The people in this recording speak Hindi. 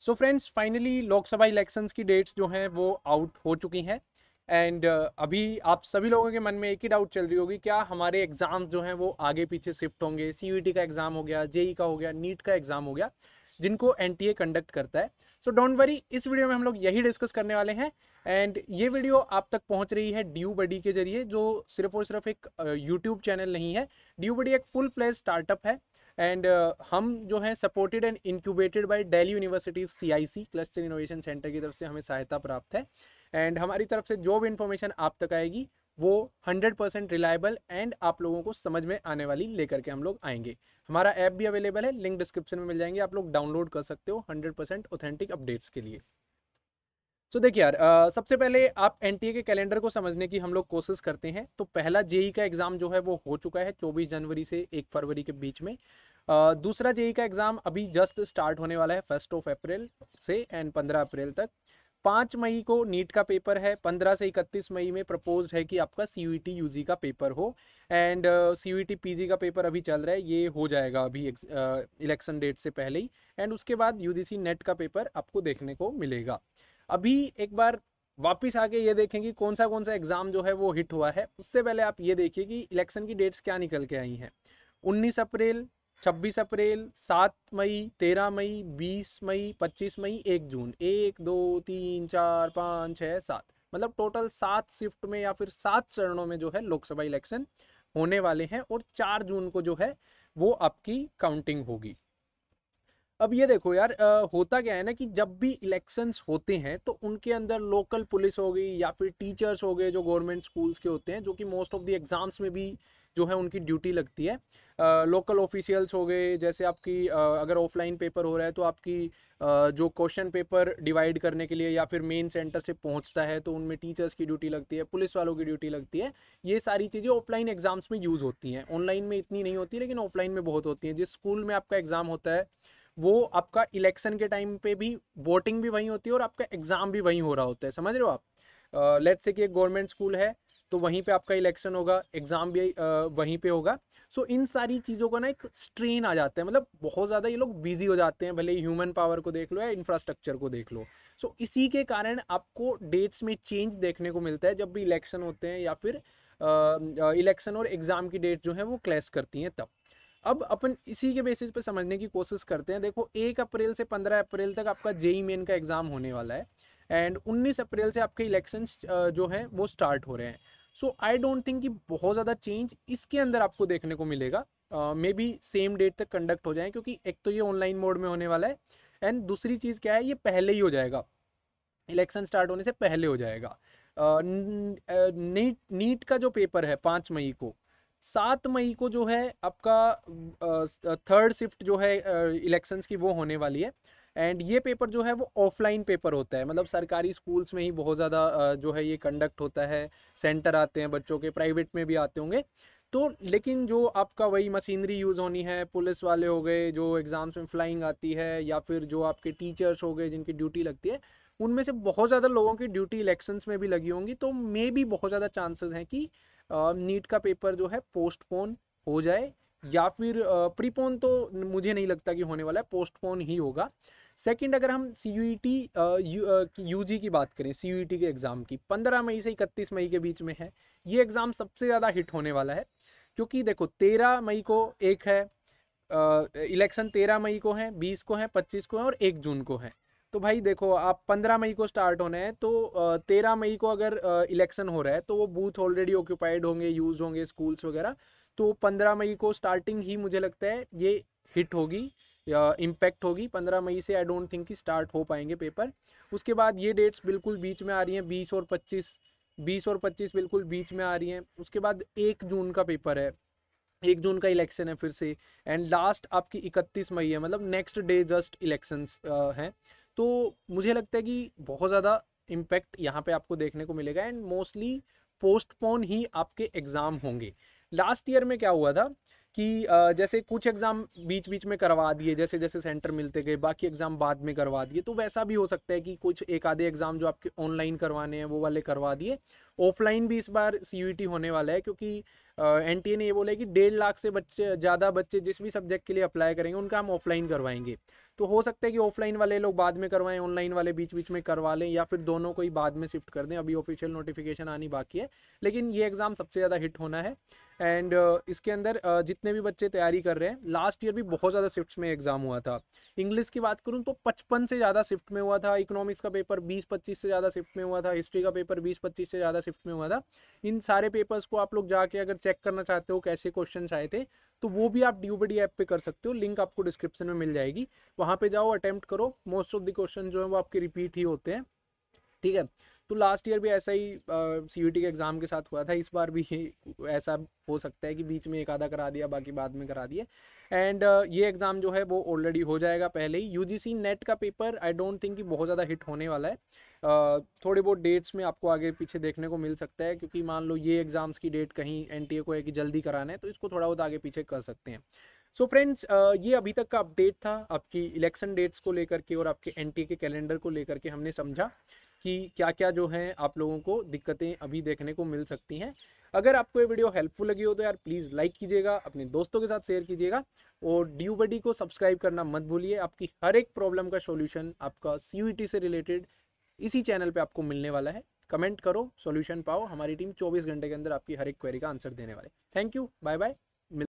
सो फ्रेंड्स फाइनली लोकसभा इलेक्शंस की डेट्स जो हैं वो आउट हो चुकी हैं एंड uh, अभी आप सभी लोगों के मन में एक ही डाउट चल रही होगी क्या हमारे एग्ज़ाम जो हैं वो आगे पीछे शिफ्ट होंगे सी का एग्ज़ाम हो गया जेई e का हो गया नीट का एग्ज़ाम हो गया जिनको एन कंडक्ट करता है सो डोंट वरी इस वीडियो में हम लोग यही डिस्कस करने वाले हैं एंड ये वीडियो आप तक पहुंच रही है डी बडी के जरिए जो सिर्फ और सिर्फ एक यूट्यूब uh, चैनल नहीं है डी बडी एक फुल फ्लैश स्टार्टअप है एंड uh, हम जो है supported and incubated by Delhi universities CIC cluster innovation centre की तरफ से हमें सहायता प्राप्त है एंड हमारी तरफ से जो भी इन्फॉर्मेशन आप तक आएगी वो 100 परसेंट रिलायबल एंड आप लोगों को समझ में आने वाली लेकर के हम लोग आएंगे हमारा ऐप भी अवेलेबल है लिंक डिस्क्रिप्शन में मिल जाएंगे आप लोग डाउनलोड कर सकते हो 100 परसेंट ऑथेंटिक अपडेट्स के लिए सो so, देखिए यार आ, सबसे पहले आप एन के कैलेंडर को समझने की हम लोग कोशिश करते हैं तो पहला जेई e e का एग्ज़ाम जो है वो हो चुका है चौबीस जनवरी से एक फरवरी के बीच में दूसरा जेई का एग्ज़ाम अभी जस्ट स्टार्ट होने वाला है फर्स्ट ऑफ अप्रैल से एंड पंद्रह अप्रैल तक पाँच मई को नीट का पेपर है पंद्रह से इकतीस मई में प्रपोज है कि आपका C U T U G का पेपर हो and C U T P G का पेपर अभी चल रहा है ये हो जाएगा अभी इलेक्शन डेट से पहले ही एंड उसके बाद यू जी सी नेट का पेपर आपको देखने को मिलेगा अभी एक बार वापस आके ये देखें कि कौन सा कौन सा एग्ज़ाम जो है वो हिट हुआ है उससे पहले आप ये देखिए कि इलेक्शन की डेट्स क्या निकल के आई हैं उन्नीस अप्रैल छब्बीस अप्रैल सात मई तेरह मई बीस मई पच्चीस मई एक जून एक दो तीन चार पाँच छः सात मतलब टोटल सात शिफ्ट में या फिर सात चरणों में जो है लोकसभा इलेक्शन होने वाले हैं और चार जून को जो है वो आपकी काउंटिंग होगी अब ये देखो यार आ, होता क्या है ना कि जब भी इलेक्शंस होते हैं तो उनके अंदर लोकल पुलिस हो गई या फिर टीचर्स हो गए जो गवर्नमेंट स्कूल्स के होते हैं जो कि मोस्ट ऑफ द एग्ज़ाम्स में भी जो है उनकी ड्यूटी लगती है लोकल ऑफिशियल्स हो गए जैसे आपकी आ, अगर ऑफलाइन पेपर हो रहा है तो आपकी आ, जो क्वेश्चन पेपर डिवाइड करने के लिए या फिर मेन सेंटर से पहुंचता है तो उनमें टीचर्स की ड्यूटी लगती है पुलिस वालों की ड्यूटी लगती है ये सारी चीज़ें ऑफलाइन एग्जाम्स में यूज़ होती हैं ऑनलाइन में इतनी नहीं होती लेकिन ऑफलाइन में बहुत होती हैं जिस स्कूल में आपका एग्ज़ाम होता है वो आपका इलेक्शन के टाइम पे भी वोटिंग भी वहीं होती है और आपका एग्ज़ाम भी वहीं हो रहा होता है समझ रहे हो आप लेट्स uh, से कि एक गवर्नमेंट स्कूल है तो वहीं पे आपका इलेक्शन होगा एग्ज़ाम भी वहीं पे होगा सो इन सारी चीज़ों का ना एक स्ट्रेन आ जाता है मतलब बहुत ज़्यादा ये लोग बिजी हो जाते हैं भले ह्यूमन पावर को देख लो या इंफ्रास्ट्रक्चर को देख लो सो इसी के कारण आपको डेट्स में चेंज देखने को मिलता है जब भी इलेक्शन होते हैं या फिर इलेक्शन और एग्ज़ाम की डेट जो है वो क्लैश करती हैं तब अब अपन इसी के बेसिस पे समझने की कोशिश करते हैं देखो एक अप्रैल से पंद्रह अप्रैल तक आपका जेई मेन का एग्ज़ाम होने वाला है एंड 19 अप्रैल से आपके इलेक्शंस जो हैं वो स्टार्ट हो रहे हैं सो आई डोंट थिंक कि बहुत ज़्यादा चेंज इसके अंदर आपको देखने को मिलेगा मे बी सेम डेट तक कंडक्ट हो जाए क्योंकि एक तो ये ऑनलाइन मोड में होने वाला है एंड दूसरी चीज़ क्या है ये पहले ही हो जाएगा इलेक्शन स्टार्ट होने से पहले हो जाएगा नीट नीट का जो पेपर है पाँच मई को सात मई को जो है आपका थर्ड शिफ्ट जो है इलेक्शंस की वो होने वाली है एंड ये पेपर जो है वो ऑफलाइन पेपर होता है मतलब सरकारी स्कूल्स में ही बहुत ज़्यादा जो है ये कंडक्ट होता है सेंटर आते हैं बच्चों के प्राइवेट में भी आते होंगे तो लेकिन जो आपका वही मशीनरी यूज़ होनी है पुलिस वाले हो गए जो एग्ज़ाम्स में फ्लाइंग आती है या फिर जो आपके टीचर्स हो गए जिनकी ड्यूटी लगती है उनमें से बहुत ज़्यादा लोगों की ड्यूटी इलेक्शंस में भी लगी होंगी तो मे भी बहुत ज़्यादा चांसेस हैं कि नीट का पेपर जो है पोस्टपोन हो जाए या फिर प्रीपोन तो मुझे नहीं लगता कि होने वाला है पोस्टपोन ही होगा सेकंड अगर हम C U T U G की बात करें सी यू टी के एग्ज़ाम की पंद्रह मई से इकतीस मई के बीच में है ये एग्ज़ाम सबसे ज़्यादा हिट होने वाला है क्योंकि देखो तेरह मई को एक है इलेक्शन तेरह मई को है बीस को है पच्चीस को है और एक जून को है तो भाई देखो आप पंद्रह मई को स्टार्ट होना है तो तेरह मई को अगर इलेक्शन हो रहा है तो वो बूथ ऑलरेडी ऑक्यूपाइड होंगे यूज़ होंगे स्कूल्स वगैरह तो पंद्रह मई को स्टार्टिंग ही मुझे लगता है ये हिट होगी इम्पैक्ट होगी पंद्रह मई से आई डोंट थिंक कि स्टार्ट हो पाएंगे पेपर उसके बाद ये डेट्स बिल्कुल बीच में आ रही हैं बीस और पच्चीस बीस और पच्चीस बिल्कुल बीच में आ रही हैं उसके बाद एक जून का पेपर है एक जून का इलेक्शन है फिर से एंड लास्ट आपकी इकतीस मई है मतलब नेक्स्ट डे जस्ट इलेक्शंस हैं तो मुझे लगता है कि बहुत ज़्यादा इम्पैक्ट यहाँ पे आपको देखने को मिलेगा एंड मोस्टली पोस्टपोन ही आपके एग्ज़ाम होंगे लास्ट ईयर में क्या हुआ था कि जैसे कुछ एग्ज़ाम बीच बीच में करवा दिए जैसे जैसे सेंटर मिलते गए बाकी एग्ज़ाम बाद में करवा दिए तो वैसा भी हो सकता है कि कुछ एक आधे एग्ज़ाम जो आपके ऑनलाइन करवाने हैं वो वाले करवा दिए ऑफलाइन भी इस बार सी होने वाला है क्योंकि एन ने ये बोला है कि डेढ़ लाख से बच्चे ज़्यादा बच्चे जिस भी सब्जेक्ट के लिए अप्लाई करेंगे उनका हम ऑफलाइन करवाएंगे तो हो सकता है कि ऑफलाइन वाले लोग बाद में करवाएं ऑनलाइन वाले बीच बीच में करवा लें या फिर दोनों को ही बाद में शिफ्ट कर दें अभी ऑफिशियल नोटिफिकेशन आनी बाकी है लेकिन ये एग्ज़ाम सबसे ज़्यादा हिट होना है एंड इसके अंदर जितने भी बच्चे तैयारी कर रहे हैं लास्ट ईयर भी बहुत ज़्यादा शिफ्ट में एग्ज़ाम हुआ था इंग्लिश की बात करूँ तो पचपन से ज़्यादा शिफ्ट में हुआ था इकोनॉमिक्स का पेपर बीस पच्चीस से ज़्यादा शिफ्ट में हुआ था हिस्ट्री का पेपर बीस पच्चीस से ज़्यादा शिफ्ट में हुआ था इन सारे पेपर्स को आप लोग जाके अगर चेक करना चाहते हो कैसे क्वेश्चन आए थे तो वो भी आप ड्यू बडी ऐप पे कर सकते हो लिंक आपको डिस्क्रिप्शन में मिल जाएगी वहाँ पे जाओ अटैम्प्ट करो मोस्ट ऑफ द क्वेश्चन जो है वो आपके रिपीट ही होते हैं ठीक है तो लास्ट ईयर भी ऐसा ही सी uh, के एग्ज़ाम के साथ हुआ था इस बार भी ऐसा हो सकता है कि बीच में एक आधा करा दिया बाकी बाद में करा दिए एंड uh, ये एग्ज़ाम जो है वो ऑलरेडी हो जाएगा पहले ही यू नेट का पेपर आई डोंट थिंक कि बहुत ज़्यादा हिट होने वाला है थोड़े बहुत डेट्स में आपको आगे पीछे देखने को मिल सकता है क्योंकि मान लो ये एग्ज़ाम्स की डेट कहीं एन को है कि जल्दी कराना है तो इसको थोड़ा बहुत आगे पीछे कर सकते हैं सो so फ्रेंड्स ये अभी तक का अपडेट था आपकी इलेक्शन डेट्स को लेकर के और आपके एन के कैलेंडर को लेकर के हमने समझा कि क्या क्या जो है आप लोगों को दिक्कतें अभी देखने को मिल सकती हैं अगर आपको ये वीडियो हेल्पफुल लगी हो तो यार प्लीज़ लाइक कीजिएगा अपने दोस्तों के साथ शेयर कीजिएगा और ड्यूबडी को सब्सक्राइब करना मत भूलिए आपकी हर एक प्रॉब्लम का सॉल्यूशन आपका सी e से रिलेटेड इसी चैनल पे आपको मिलने वाला है कमेंट करो सॉल्यूशन पाओ हमारी टीम 24 घंटे के अंदर आपकी हर एक क्वेरी का आंसर देने वाले थैंक यू बाय बाय